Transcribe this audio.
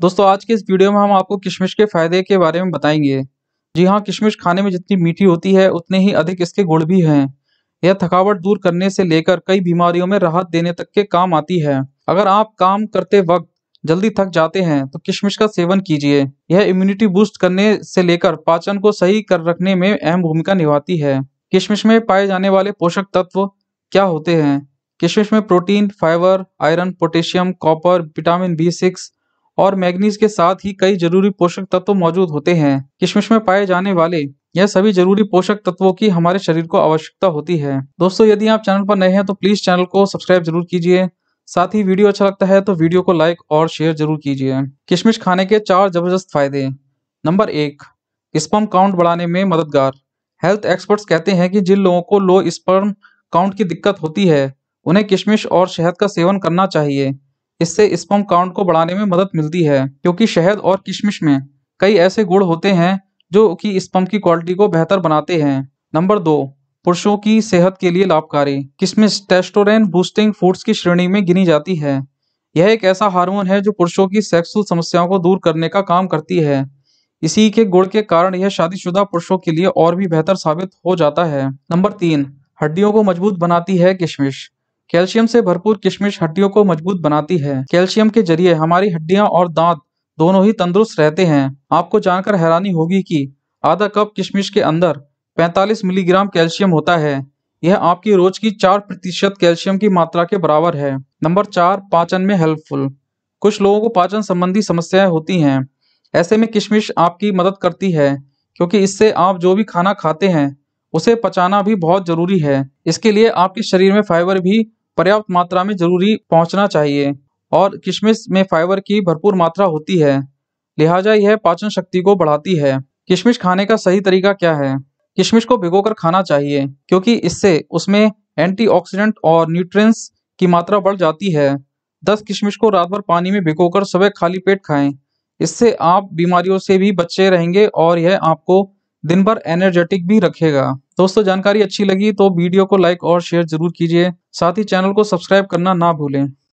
दोस्तों आज के इस वीडियो में हम आपको किशमिश के फायदे के बारे में बताएंगे जी हाँ किशमिश खाने में जितनी मीठी होती है उतने ही अधिक इसके गुण भी हैं यह थकावट दूर करने से लेकर कई बीमारियों में राहत देने तक के काम आती है अगर आप काम करते वक्त जल्दी थक जाते हैं तो किशमिश का सेवन कीजिए यह इम्यूनिटी बूस्ट करने से लेकर पाचन को सही कर रखने में अहम भूमिका निभाती है किशमिश में पाए जाने वाले पोषक तत्व क्या होते हैं किशमिश में protein fibre iron potassium copper vitamin B six और मैग्नीज के साथ ही कई जरूरी पोषक तत्व मौजूद होते हैं किशमिश में पाए जाने वाले यह सभी जरूरी पोषक तत्वों की हमारे शरीर को आवश्यकता होती है दोस्तों यदि आप चैनल पर नए हैं तो प्लीज चैनल को सब्सक्राइब जरूर कीजिए साथ ही वीडियो अच्छा लगता है तो वीडियो को लाइक और शेयर जरूर कीजिए किशमिश खाने के चार जबरदस्त फायदे नंबर एक स्पर्म काउंट बढ़ाने में मददगार हेल्थ एक्सपर्ट्स कहते हैं कि जिन लोगों को लो स्पर्म काउंट की दिक्कत होती है उन्हें किशमिश और शहद का सेवन करना चाहिए इससे स्पम काउंट को बढ़ाने में मदद मिलती है क्योंकि शहद और किशमिश में कई ऐसे गुड़ होते हैं जो कि स्पम की क्वालिटी को बेहतर बनाते हैं नंबर दो पुरुषों की सेहत के लिए लाभकारी किशमिश टेस्टोरेन बूस्टिंग फूड्स की श्रेणी में गिनी जाती है यह एक ऐसा हार्मोन है जो पुरुषों की सेक्सुअल समस्याओं को दूर करने का काम करती है इसी के गुड़ के कारण यह शादीशुदा पुरुषों के लिए और भी बेहतर साबित हो जाता है नंबर तीन हड्डियों को मजबूत बनाती है किशमिश कैल्शियम से भरपूर किशमिश हड्डियों को मजबूत बनाती है कैल्शियम के जरिए हमारी हड्डियां और दांत दोनों ही तंदुरुस्त रहते हैं आपको जानकर हैरानी होगी कि आधा कप किशमिश के अंदर 45 मिलीग्राम कैल्शियम होता है यह आपकी रोज की चार प्रतिशत कैल्शियम की मात्रा के बराबर है नंबर चार पाचन में हेल्पफुल कुछ लोगों को पाचन संबंधी समस्याएं होती हैं ऐसे में किशमिश आपकी मदद करती है क्योंकि इससे आप जो भी खाना खाते हैं उसे पचाना भी बहुत जरूरी है इसके लिए आपके शरीर में फाइबर भी पर्याप्त मात्रा में जरूरी पहुंचना चाहिए और किशमिश में फाइबर की भरपूर मात्रा होती है लिहाजा यह पाचन शक्ति को बढ़ाती है किशमिश खाने का सही तरीका क्या है किशमिश को भिगोकर खाना चाहिए क्योंकि इससे उसमें एंटीऑक्सीडेंट और न्यूट्रिएंट्स की मात्रा बढ़ जाती है दस किशमिश को रात भर पानी में भिगोकर सुबह खाली पेट खाएं इससे आप बीमारियों से भी बचे रहेंगे और यह आपको दिन भर एनर्जेटिक भी रखेगा दोस्तों जानकारी अच्छी लगी तो वीडियो को लाइक और शेयर जरूर कीजिए साथ ही चैनल को सब्सक्राइब करना ना भूलें